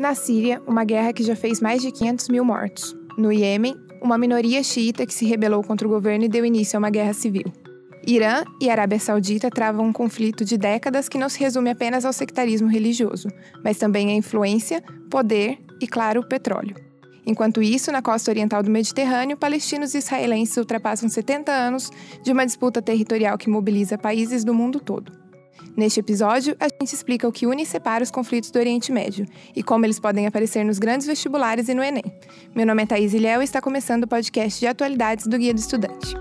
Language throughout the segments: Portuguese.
Na Síria, uma guerra que já fez mais de 500 mil mortos. No Iêmen, uma minoria xiita que se rebelou contra o governo e deu início a uma guerra civil. Irã e Arábia Saudita travam um conflito de décadas que não se resume apenas ao sectarismo religioso, mas também à influência, poder e, claro, petróleo. Enquanto isso, na costa oriental do Mediterrâneo, palestinos e israelenses ultrapassam 70 anos de uma disputa territorial que mobiliza países do mundo todo. Neste episódio, a gente explica o que une e separa os conflitos do Oriente Médio e como eles podem aparecer nos grandes vestibulares e no Enem. Meu nome é Thaís Ilhéu e está começando o podcast de atualidades do Guia do Estudante.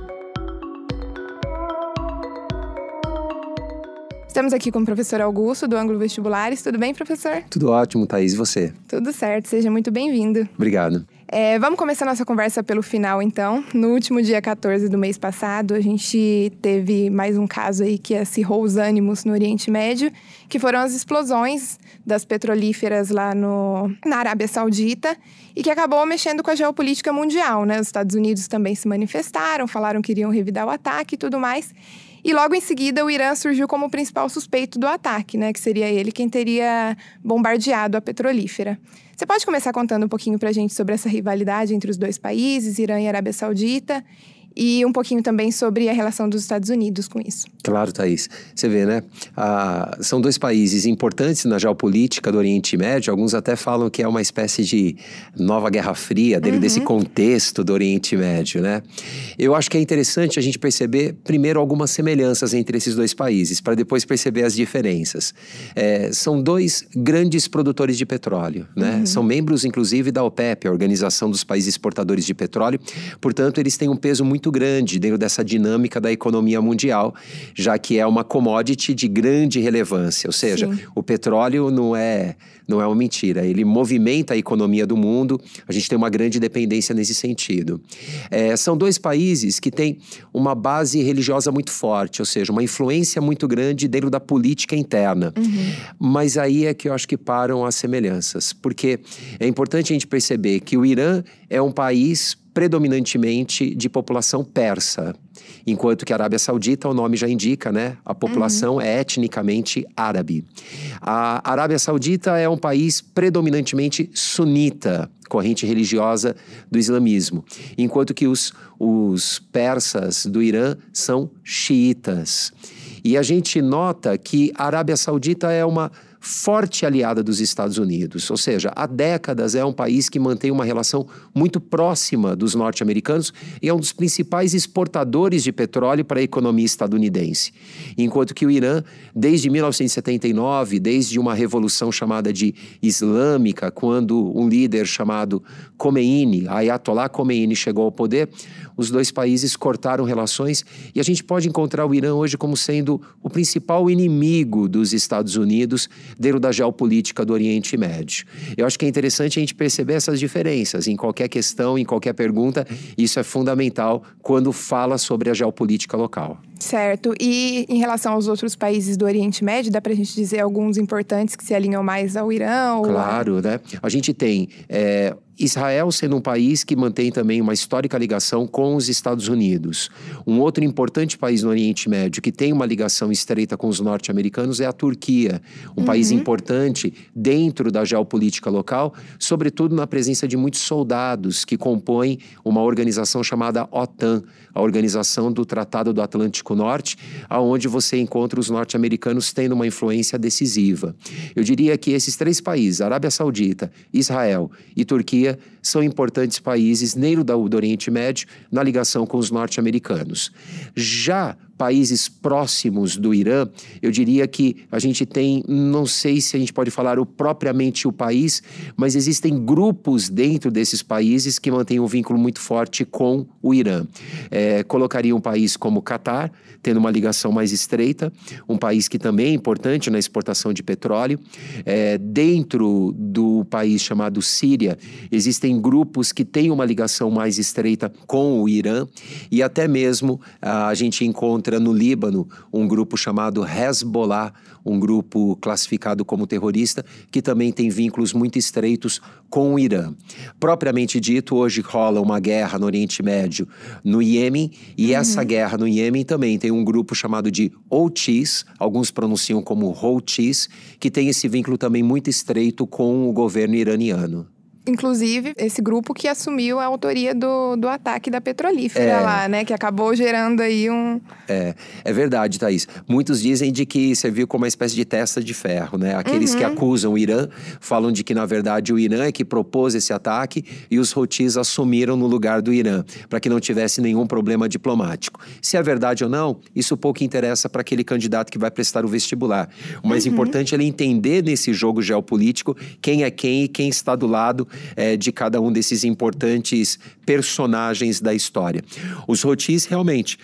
Estamos aqui com o professor Augusto, do Ângulo Vestibulares. Tudo bem, professor? Tudo ótimo, Thaís. E você? Tudo certo. Seja muito bem-vindo. Obrigado. É, vamos começar nossa conversa pelo final, então. No último dia 14 do mês passado, a gente teve mais um caso aí que é, acirrou os ânimos no Oriente Médio, que foram as explosões das petrolíferas lá no, na Arábia Saudita e que acabou mexendo com a geopolítica mundial, né? Os Estados Unidos também se manifestaram, falaram que iriam revidar o ataque e tudo mais. E logo em seguida, o Irã surgiu como o principal suspeito do ataque, né? Que seria ele quem teria bombardeado a petrolífera. Você pode começar contando um pouquinho para a gente sobre essa rivalidade entre os dois países, Irã e Arábia Saudita, e um pouquinho também sobre a relação dos Estados Unidos com isso. Claro, Thaís. Você vê, né? Ah, são dois países importantes na geopolítica do Oriente Médio. Alguns até falam que é uma espécie de nova Guerra Fria, dele, uhum. desse contexto do Oriente Médio, né? Eu acho que é interessante a gente perceber, primeiro, algumas semelhanças entre esses dois países, para depois perceber as diferenças. É, são dois grandes produtores de petróleo, né? Uhum. São membros, inclusive, da OPEP, a Organização dos Países Exportadores de Petróleo. Portanto, eles têm um peso muito muito grande dentro dessa dinâmica da economia mundial, já que é uma commodity de grande relevância. Ou seja, Sim. o petróleo não é, não é uma mentira, ele movimenta a economia do mundo, a gente tem uma grande dependência nesse sentido. É, são dois países que têm uma base religiosa muito forte, ou seja, uma influência muito grande dentro da política interna. Uhum. Mas aí é que eu acho que param as semelhanças, porque é importante a gente perceber que o Irã é um país predominantemente de população persa, enquanto que a Arábia Saudita, o nome já indica, né? A população uhum. é etnicamente árabe. A Arábia Saudita é um país predominantemente sunita, corrente religiosa do islamismo, enquanto que os, os persas do Irã são xiitas. E a gente nota que a Arábia Saudita é uma forte aliada dos Estados Unidos, ou seja, há décadas é um país que mantém uma relação muito próxima dos norte-americanos e é um dos principais exportadores de petróleo para a economia estadunidense. Enquanto que o Irã, desde 1979, desde uma revolução chamada de islâmica, quando um líder chamado Khomeini, Ayatollah Khomeini, chegou ao poder, os dois países cortaram relações e a gente pode encontrar o Irã hoje como sendo o principal inimigo dos Estados Unidos dentro da geopolítica do Oriente Médio. Eu acho que é interessante a gente perceber essas diferenças em qualquer questão, em qualquer pergunta. Isso é fundamental quando fala sobre a geopolítica local. Certo. E em relação aos outros países do Oriente Médio, dá para a gente dizer alguns importantes que se alinham mais ao Irã? Claro, né? A gente tem é, Israel sendo um país que mantém também uma histórica ligação com os Estados Unidos. Um outro importante país no Oriente Médio que tem uma ligação estreita com os norte-americanos é a Turquia, um uhum. país importante dentro da geopolítica local, sobretudo na presença de muitos soldados que compõem uma organização chamada OTAN, a Organização do Tratado do Atlântico Norte, aonde você encontra os norte-americanos tendo uma influência decisiva. Eu diria que esses três países, Arábia Saudita, Israel e Turquia, são importantes países, nem do, do Oriente Médio, na ligação com os norte-americanos. Já países próximos do Irã, eu diria que a gente tem, não sei se a gente pode falar o, propriamente o país, mas existem grupos dentro desses países que mantêm um vínculo muito forte com o Irã. É, colocaria um país como o Catar, tendo uma ligação mais estreita, um país que também é importante na exportação de petróleo. É, dentro do país chamado Síria, existem grupos que têm uma ligação mais estreita com o Irã, e até mesmo ah, a gente encontra entra no Líbano um grupo chamado Hezbollah, um grupo classificado como terrorista, que também tem vínculos muito estreitos com o Irã. Propriamente dito, hoje rola uma guerra no Oriente Médio, no Iêmen, e uhum. essa guerra no Iêmen também tem um grupo chamado de Houthis, alguns pronunciam como Houthis, que tem esse vínculo também muito estreito com o governo iraniano inclusive, esse grupo que assumiu a autoria do, do ataque da petrolífera é. lá, né? Que acabou gerando aí um. É, é verdade, Thaís. Muitos dizem de que serviu como uma espécie de testa de ferro, né? Aqueles uhum. que acusam o Irã falam de que, na verdade, o Irã é que propôs esse ataque e os Houthis assumiram no lugar do Irã, para que não tivesse nenhum problema diplomático. Se é verdade ou não, isso pouco interessa para aquele candidato que vai prestar o vestibular. O mais uhum. importante é ele entender nesse jogo geopolítico quem é quem e quem está do lado é, de cada um desses importantes personagens da história. Os Rotis realmente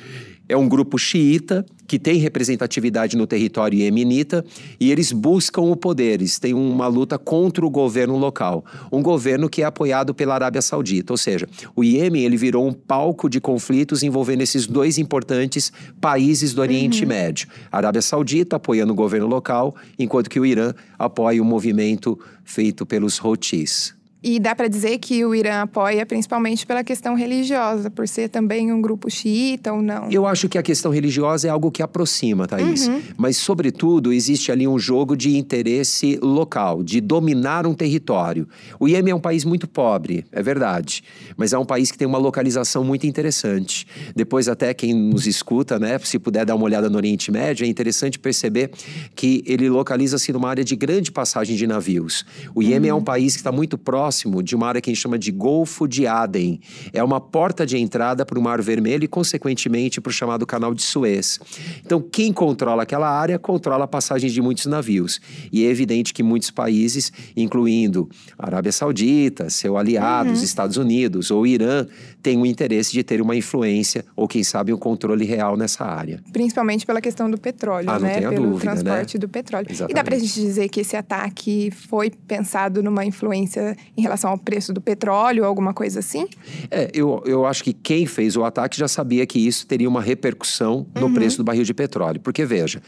é um grupo xiita que tem representatividade no território iemenita e eles buscam o poder, eles têm uma luta contra o governo local, um governo que é apoiado pela Arábia Saudita, ou seja, o Iêmen ele virou um palco de conflitos envolvendo esses dois importantes países do Oriente uhum. Médio, a Arábia Saudita apoiando o governo local, enquanto que o Irã apoia o movimento feito pelos Houthis. E dá para dizer que o Irã apoia principalmente pela questão religiosa, por ser também um grupo xiita ou não? Eu acho que a questão religiosa é algo que aproxima, Thaís. Uhum. Mas, sobretudo, existe ali um jogo de interesse local, de dominar um território. O Iêmen é um país muito pobre, é verdade. Mas é um país que tem uma localização muito interessante. Depois, até quem nos escuta, né, se puder dar uma olhada no Oriente Médio, é interessante perceber que ele localiza-se numa área de grande passagem de navios. O Iêmen uhum. é um uhum. país que está muito próximo próximo de uma área que a gente chama de Golfo de Aden. É uma porta de entrada para o Mar Vermelho e, consequentemente, para o chamado Canal de Suez. Então, quem controla aquela área controla a passagem de muitos navios. E é evidente que muitos países, incluindo a Arábia Saudita, seu aliado, uhum. os Estados Unidos ou Irã, têm o interesse de ter uma influência ou, quem sabe, um controle real nessa área. Principalmente pela questão do petróleo, ah, né? Pelo dúvida, né? transporte né? do petróleo. Exatamente. E dá para a gente dizer que esse ataque foi pensado numa influência em relação ao preço do petróleo, alguma coisa assim? É, eu, eu acho que quem fez o ataque já sabia que isso teria uma repercussão no uhum. preço do barril de petróleo. Porque, veja,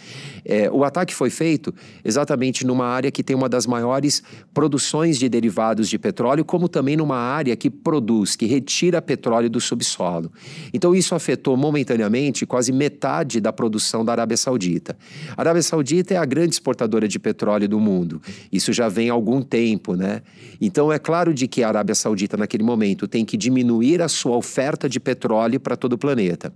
é, o ataque foi feito exatamente numa área que tem uma das maiores produções de derivados de petróleo, como também numa área que produz, que retira petróleo do subsolo. Então, isso afetou momentaneamente quase metade da produção da Arábia Saudita. A Arábia Saudita é a grande exportadora de petróleo do mundo. Isso já vem há algum tempo, né? Então, é é claro de que a Arábia Saudita, naquele momento, tem que diminuir a sua oferta de petróleo para todo o planeta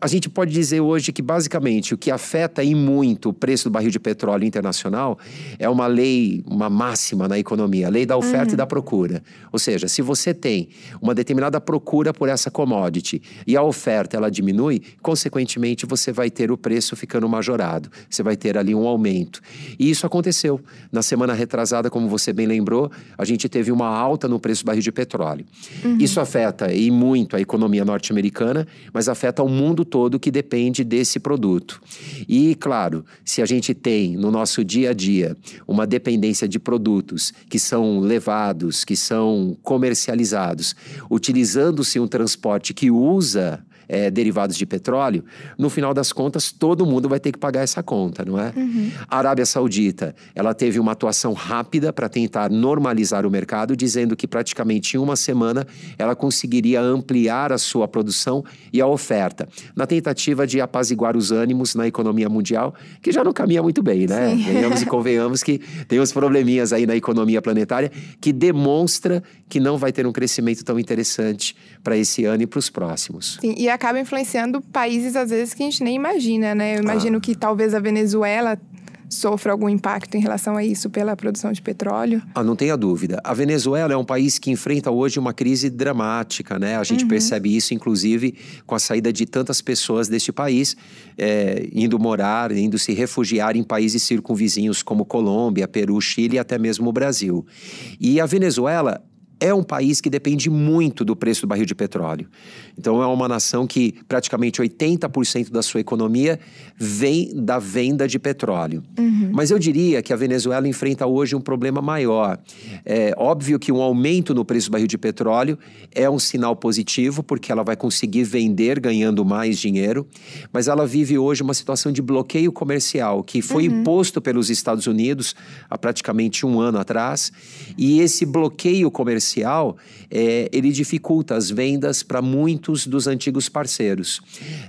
a gente pode dizer hoje que basicamente o que afeta e muito o preço do barril de petróleo internacional é uma lei, uma máxima na economia, a lei da oferta uhum. e da uhum. procura. Ou seja, se você tem uma determinada procura por essa commodity e a oferta ela diminui, consequentemente você vai ter o preço ficando majorado, você vai ter ali um aumento. E isso aconteceu na semana retrasada, como você bem lembrou, a gente teve uma alta no preço do barril de petróleo. Uhum. Isso afeta e muito a economia norte-americana, mas afeta o mundo mundo todo que depende desse produto. E, claro, se a gente tem no nosso dia a dia uma dependência de produtos que são levados, que são comercializados, utilizando-se um transporte que usa é, derivados de petróleo, no final das contas, todo mundo vai ter que pagar essa conta, não é? Uhum. A Arábia Saudita, ela teve uma atuação rápida para tentar normalizar o mercado, dizendo que praticamente em uma semana ela conseguiria ampliar a sua produção e a oferta, na tentativa de apaziguar os ânimos na economia mundial, que já não caminha muito bem, né? Sim. Venhamos e convenhamos que tem uns probleminhas aí na economia planetária que demonstra que não vai ter um crescimento tão interessante para esse ano e para os próximos. Sim, e a acaba influenciando países, às vezes, que a gente nem imagina, né? Eu imagino ah. que talvez a Venezuela sofra algum impacto em relação a isso pela produção de petróleo? Ah, não tenha dúvida. A Venezuela é um país que enfrenta hoje uma crise dramática, né? A gente uhum. percebe isso, inclusive, com a saída de tantas pessoas deste país, é, indo morar, indo se refugiar em países circunvizinhos como Colômbia, Peru, Chile e até mesmo o Brasil. E a Venezuela é um país que depende muito do preço do barril de petróleo. Então, é uma nação que praticamente 80% da sua economia vem da venda de petróleo. Uhum. Mas eu diria que a Venezuela enfrenta hoje um problema maior. É óbvio que um aumento no preço do barril de petróleo é um sinal positivo, porque ela vai conseguir vender ganhando mais dinheiro, mas ela vive hoje uma situação de bloqueio comercial que foi uhum. imposto pelos Estados Unidos há praticamente um ano atrás, e esse bloqueio comercial comercial, é, ele dificulta as vendas para muitos dos antigos parceiros.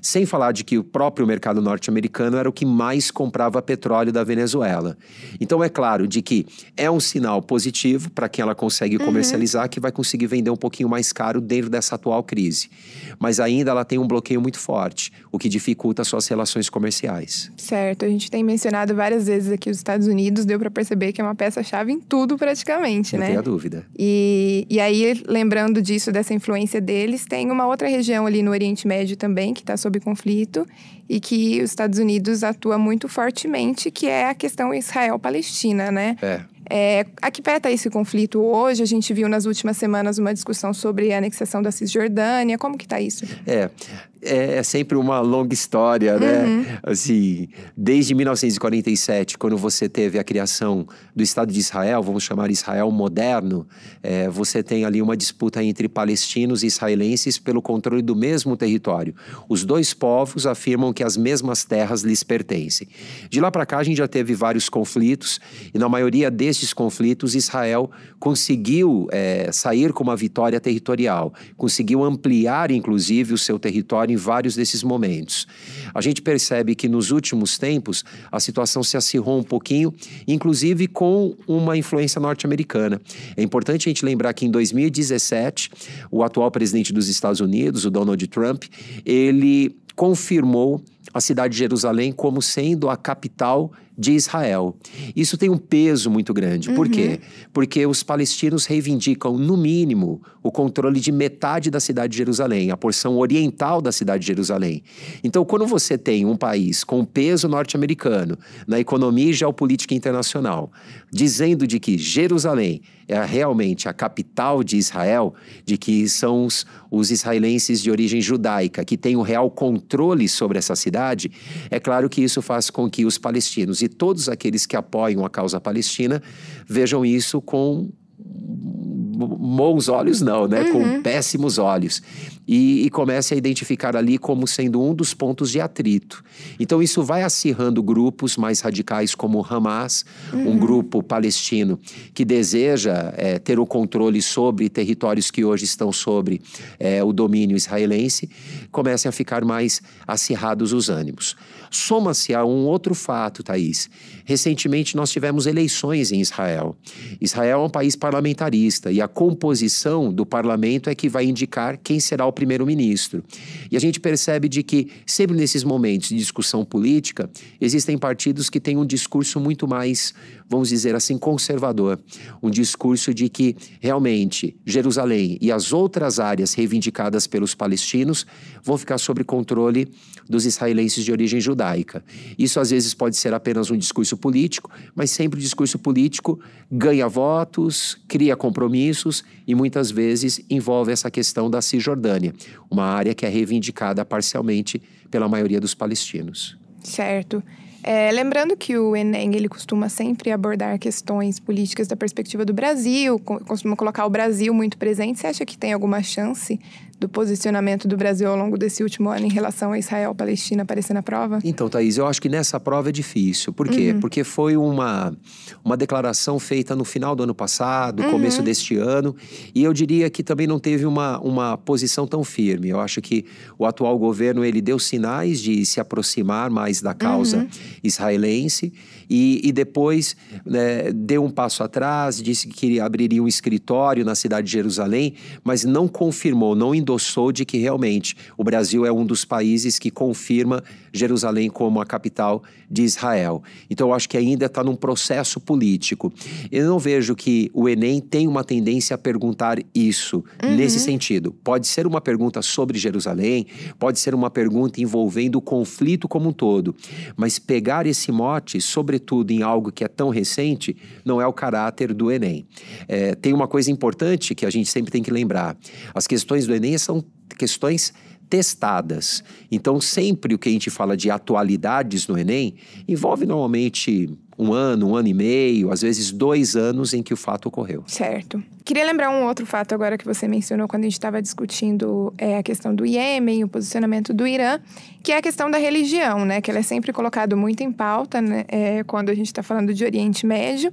Sem falar de que o próprio mercado norte-americano era o que mais comprava petróleo da Venezuela. Então é claro de que é um sinal positivo para quem ela consegue uhum. comercializar, uhum. que vai conseguir vender um pouquinho mais caro dentro dessa atual crise. Mas ainda ela tem um bloqueio muito forte, o que dificulta suas relações comerciais. Certo, a gente tem mencionado várias vezes aqui os Estados Unidos, deu para perceber que é uma peça-chave em tudo praticamente, Não né? Não a dúvida. E e, aí, lembrando disso, dessa influência deles, tem uma outra região ali no Oriente Médio também, que está sob conflito, e que os Estados Unidos atua muito fortemente, que é a questão Israel-Palestina, né? É. É, a que peta é esse conflito hoje? A gente viu nas últimas semanas uma discussão sobre a anexação da Cisjordânia. Como que está isso? É, é, é, sempre uma longa história, né? Uhum. Assim, desde 1947, quando você teve a criação do Estado de Israel, vamos chamar Israel moderno, é, você tem ali uma disputa entre palestinos e israelenses pelo controle do mesmo território. Os dois povos afirmam que as mesmas terras lhes pertencem. De lá para cá, a gente já teve vários conflitos e na maioria desses esses conflitos, Israel conseguiu é, sair com uma vitória territorial, conseguiu ampliar, inclusive, o seu território em vários desses momentos. A gente percebe que nos últimos tempos a situação se acirrou um pouquinho, inclusive com uma influência norte-americana. É importante a gente lembrar que em 2017, o atual presidente dos Estados Unidos, o Donald Trump, ele confirmou a cidade de Jerusalém como sendo a capital de Israel. Isso tem um peso muito grande. Por uhum. quê? Porque os palestinos reivindicam, no mínimo, o controle de metade da cidade de Jerusalém, a porção oriental da cidade de Jerusalém. Então, quando você tem um país com peso norte-americano na economia e geopolítica internacional, dizendo de que Jerusalém é realmente a capital de Israel, de que são os, os israelenses de origem judaica que têm o real controle sobre essa cidade, é claro que isso faz com que os palestinos todos aqueles que apoiam a causa palestina vejam isso com bons olhos, não, né? Uhum. Com péssimos olhos e, e comece a identificar ali como sendo um dos pontos de atrito. Então, isso vai acirrando grupos mais radicais como o Hamas, uhum. um grupo palestino que deseja é, ter o controle sobre territórios que hoje estão sobre é, o domínio israelense, comecem a ficar mais acirrados os ânimos. Soma-se a um outro fato, Thaís. Recentemente nós tivemos eleições em Israel. Israel é um país parlamentarista e a composição do parlamento é que vai indicar quem será o primeiro-ministro. E a gente percebe de que sempre nesses momentos de discussão política, existem partidos que têm um discurso muito mais, vamos dizer assim, conservador, um discurso de que realmente Jerusalém e as outras áreas reivindicadas pelos palestinos vão ficar sob controle dos israelenses de origem judaica. Isso às vezes pode ser apenas um discurso político, mas sempre o discurso político ganha votos, cria compromissos e muitas vezes envolve essa questão da Cisjordânia uma área que é reivindicada parcialmente pela maioria dos palestinos. Certo. É, lembrando que o Enem ele costuma sempre abordar questões políticas da perspectiva do Brasil, costuma colocar o Brasil muito presente. Você acha que tem alguma chance do posicionamento do Brasil ao longo desse último ano em relação a Israel-Palestina aparecer na prova? Então, Thaís, eu acho que nessa prova é difícil. Por quê? Uhum. Porque foi uma, uma declaração feita no final do ano passado, uhum. começo deste ano, e eu diria que também não teve uma, uma posição tão firme. Eu acho que o atual governo ele deu sinais de se aproximar mais da causa uhum. israelense e, e depois né, deu um passo atrás, disse que abriria um escritório na cidade de Jerusalém, mas não confirmou, não endossou de que realmente o Brasil é um dos países que confirma Jerusalém como a capital de Israel. Então, eu acho que ainda está num processo político. Eu não vejo que o Enem tem uma tendência a perguntar isso uhum. nesse sentido. Pode ser uma pergunta sobre Jerusalém, pode ser uma pergunta envolvendo o conflito como um todo, mas pegar esse mote, sobretudo em algo que é tão recente, não é o caráter do Enem. É, tem uma coisa importante que a gente sempre tem que lembrar: as questões do Enem economia são questões testadas. Então, sempre o que a gente fala de atualidades no Enem envolve normalmente um ano, um ano e meio, às vezes dois anos em que o fato ocorreu. Certo. Queria lembrar um outro fato agora que você mencionou quando a gente estava discutindo é, a questão do Iêmen, o posicionamento do Irã, que é a questão da religião, né? Que ela é sempre colocada muito em pauta né? É, quando a gente está falando de Oriente Médio.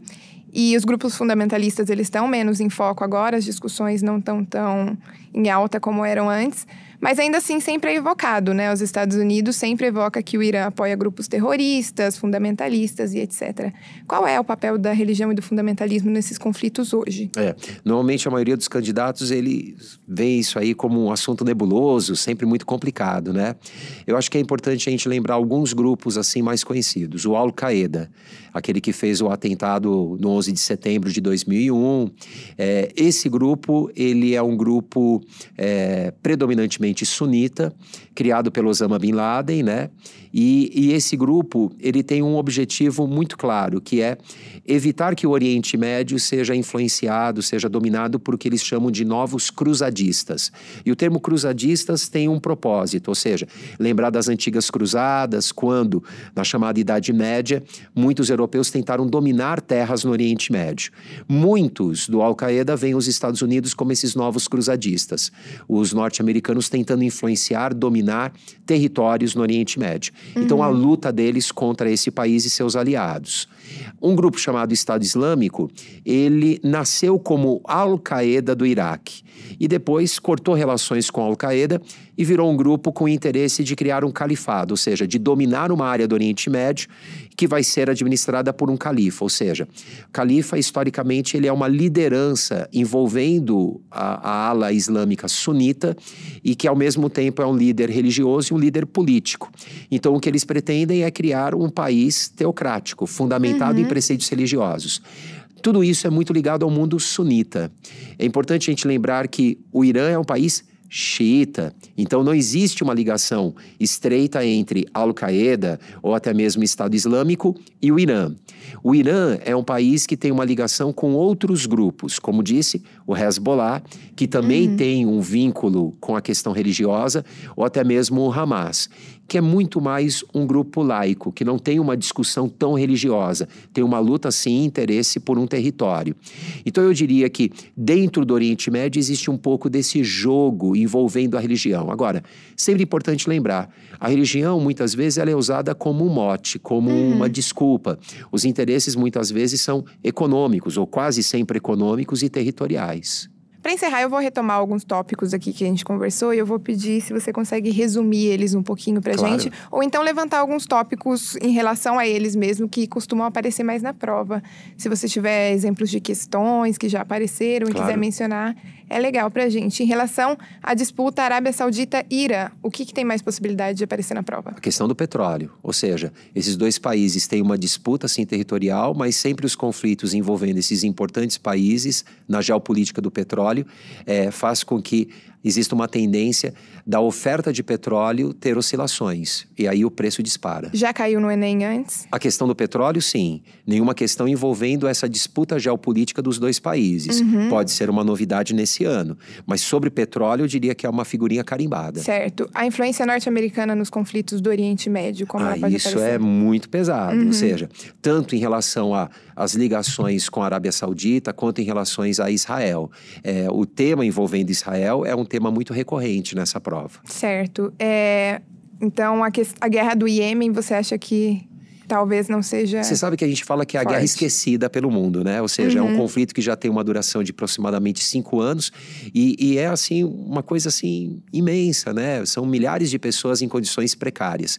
E os grupos fundamentalistas, eles estão menos em foco agora, as discussões não estão tão em alta como eram antes, mas ainda assim, sempre é evocado, né? Os Estados Unidos sempre evoca que o Irã apoia grupos terroristas, fundamentalistas e etc. Qual é o papel da religião e do fundamentalismo nesses conflitos hoje? É, normalmente a maioria dos candidatos, ele vê isso aí como um assunto nebuloso, sempre muito complicado, né? Eu acho que é importante a gente lembrar alguns grupos assim mais conhecidos. O Al-Qaeda, aquele que fez o atentado no 11 de setembro de 2001. É, esse grupo, ele é um grupo é, predominantemente aparentemente sunita, criado pelo Osama Bin Laden, né? E, e esse grupo ele tem um objetivo muito claro, que é evitar que o Oriente Médio seja influenciado, seja dominado por o que eles chamam de novos cruzadistas. E o termo cruzadistas tem um propósito, ou seja, lembrar das antigas cruzadas, quando, na chamada Idade Média, muitos europeus tentaram dominar terras no Oriente Médio. Muitos do Al-Qaeda vêm os Estados Unidos como esses novos cruzadistas, os norte-americanos tentando influenciar, dominar territórios no Oriente Médio. Uhum. Então, a uhum. luta deles contra esse país e seus aliados. Um grupo chamado Estado Islâmico, ele nasceu como Al-Qaeda do Iraque e depois cortou relações com Al-Qaeda e virou um grupo com interesse de criar um califado, ou seja, de dominar uma área do Oriente Médio que vai ser administrada por um califa, ou seja, califa historicamente ele é uma liderança envolvendo a, a ala islâmica sunita e que ao mesmo tempo é um líder religioso e um líder político. Então então, o que eles pretendem é criar um país teocrático, fundamentado uhum. em preceitos religiosos. Tudo isso é muito ligado ao mundo sunita. É importante a gente lembrar que o Irã é um país xiita. Então não existe uma ligação estreita entre Al-Qaeda ou até mesmo Estado Islâmico e o Irã. O Irã é um país que tem uma ligação com outros grupos, como disse o Hezbollah, que também uhum. tem um vínculo com a questão religiosa, ou até mesmo o Hamas que é muito mais um grupo laico, que não tem uma discussão tão religiosa, tem uma luta sim, interesse por um território. Então eu diria que dentro do Oriente Médio existe um pouco desse jogo envolvendo a religião. Agora, sempre importante lembrar, a religião muitas vezes ela é usada como um mote, como uhum. uma desculpa. Os interesses muitas vezes são econômicos ou quase sempre econômicos e territoriais. Para encerrar, eu vou retomar alguns tópicos aqui que a gente conversou e eu vou pedir se você consegue resumir eles um pouquinho para claro. gente, ou então levantar alguns tópicos em relação a eles mesmo que costumam aparecer mais na prova. Se você tiver exemplos de questões que já apareceram claro. e quiser mencionar, é legal para gente. Em relação à disputa Arábia Saudita-Ira, o que, que tem mais possibilidade de aparecer na prova? A questão do petróleo, ou seja, esses dois países têm uma disputa assim territorial, mas sempre os conflitos envolvendo esses importantes países na geopolítica do petróleo é, faz com que existe uma tendência da oferta de petróleo ter oscilações e aí o preço dispara. Já caiu no Enem antes? A questão do petróleo, sim. Nenhuma questão envolvendo essa disputa geopolítica dos dois países. Uhum. Pode ser uma novidade nesse ano. Mas sobre petróleo, eu diria que é uma figurinha carimbada. Certo. A influência norte-americana nos conflitos do Oriente Médio, como ah, ela pode Isso é aparecer? é muito pesado. Uhum. Ou seja, tanto em relação às ligações com a Arábia Saudita, quanto em relações a Israel. É, o tema envolvendo Israel é um tema muito recorrente nessa prova. Certo. É, então, a, que, a guerra do Iêmen, você acha que talvez não seja. Você sabe que a gente fala que é a forte. guerra esquecida pelo mundo, né? Ou seja, uhum. é um uhum. conflito que já tem uma duração de aproximadamente cinco anos e, e, é assim uma coisa assim imensa, né? São milhares de pessoas em condições precárias.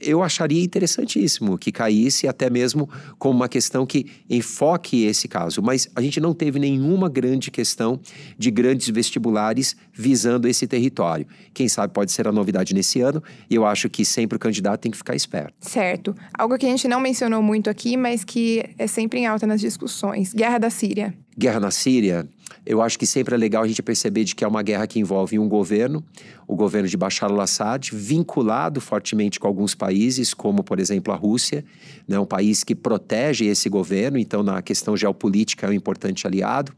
Eu acharia interessantíssimo que caísse até mesmo com uma questão que enfoque esse caso, mas a gente não teve nenhuma grande questão de grandes vestibulares visando esse território. Quem sabe pode ser a novidade nesse ano. E eu acho que sempre o candidato tem que ficar esperto. Certo. Algo algo que a gente não mencionou muito aqui, mas que é sempre em alta nas discussões: guerra da Síria. Guerra na Síria eu acho que sempre é legal a gente perceber de que é uma guerra que envolve um governo, o governo de Bashar al-Assad, vinculado fortemente com alguns países, como, por exemplo, a Rússia, né, um país que protege esse governo, então, na questão geopolítica, é um importante aliado.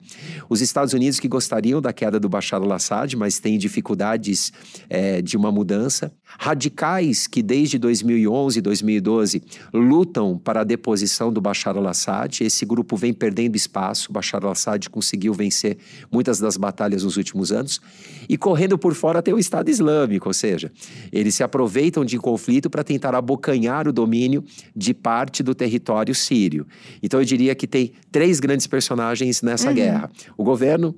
Os Estados Unidos, que gostariam da queda do Bashar al-Assad, mas têm dificuldades é, de uma mudança. Radicais que, desde 2011, 2012, lutam para a deposição do Bashar al-Assad. Esse grupo vem perdendo espaço, o Bashar al-Assad conseguiu vencer vencer muitas das batalhas nos últimos anos. E correndo por fora tem o Estado Islâmico, ou seja, eles se aproveitam de conflito para tentar abocanhar o domínio de parte do território sírio. Então eu diria que tem três grandes personagens nessa uhum. guerra: o governo.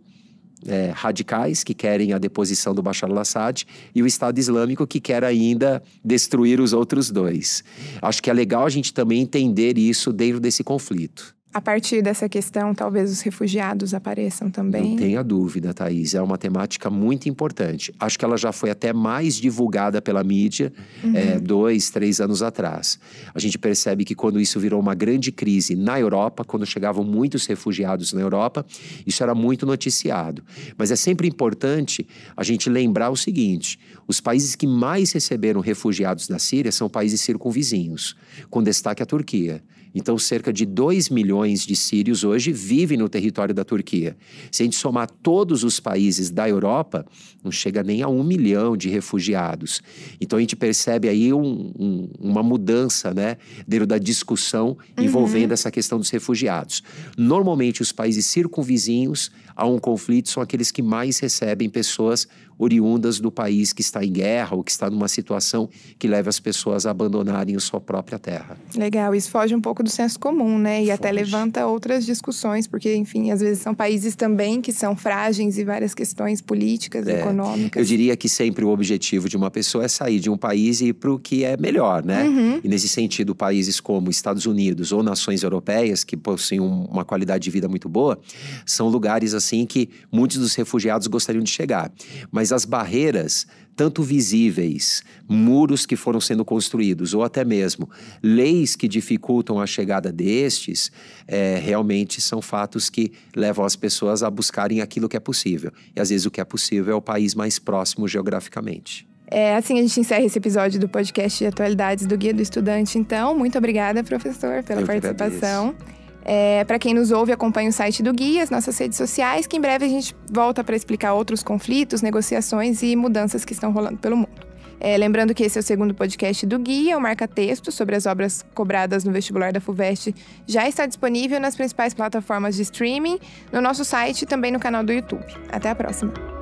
É, radicais que querem a deposição do Bashar al-Assad e o Estado Islâmico que quer ainda destruir os outros dois. Acho que é legal a gente também entender isso dentro desse conflito a partir dessa questão, talvez os refugiados apareçam também? Não tenha dúvida, Thaís. É uma temática muito importante. Acho que ela já foi até mais divulgada pela mídia uhum. é, dois, três anos atrás. A gente percebe que quando isso virou uma grande crise na Europa, quando chegavam muitos refugiados na Europa, isso era muito noticiado. Mas é sempre importante a gente lembrar o seguinte: os países que mais receberam refugiados na Síria são países circunvizinhos, com destaque a Turquia. Então, cerca de 2 milhões de sírios hoje vivem no território da Turquia. Se a gente somar todos os países da Europa, não chega nem a um milhão de refugiados. Então, a gente percebe aí um, um, uma mudança né, dentro da discussão uhum. envolvendo uhum. essa questão dos refugiados. Normalmente, os países circunvizinhos a um conflito são aqueles que mais recebem pessoas oriundas do país que está em guerra ou que está numa situação que leva as pessoas a abandonarem a sua própria terra. Legal, isso foge um pouco pouco do senso comum, né? E até levanta outras discussões, porque, enfim, às vezes são países também que são frágeis e várias questões políticas, é. econômicas. Eu diria que sempre o objetivo de uma pessoa é sair de um país e ir para o que é melhor, né? Uhum. E nesse sentido, países como Estados Unidos ou nações europeias, que possuem uma qualidade de vida muito boa, são lugares assim que muitos dos refugiados gostariam de chegar. Mas as barreiras tanto visíveis, muros que foram sendo construídos, ou até mesmo leis que dificultam a chegada destes, é, realmente são fatos que levam as pessoas a buscarem aquilo que é possível. E às vezes o que é possível é o país mais próximo geograficamente. É, assim a gente encerra esse episódio do podcast de atualidades do Guia do Estudante. Então, muito obrigada, professor, pela Eu participação. Agradeço. É, para quem nos ouve, acompanha o site do Guia, as nossas redes sociais, que em breve a gente volta para explicar outros conflitos, negociações e mudanças que estão rolando pelo mundo. É, lembrando que esse é o segundo podcast do Guia, o é Marca Texto, sobre as obras cobradas no vestibular da FUVEST, já está disponível nas principais plataformas de streaming, no nosso site e também no canal do YouTube. Até a próxima!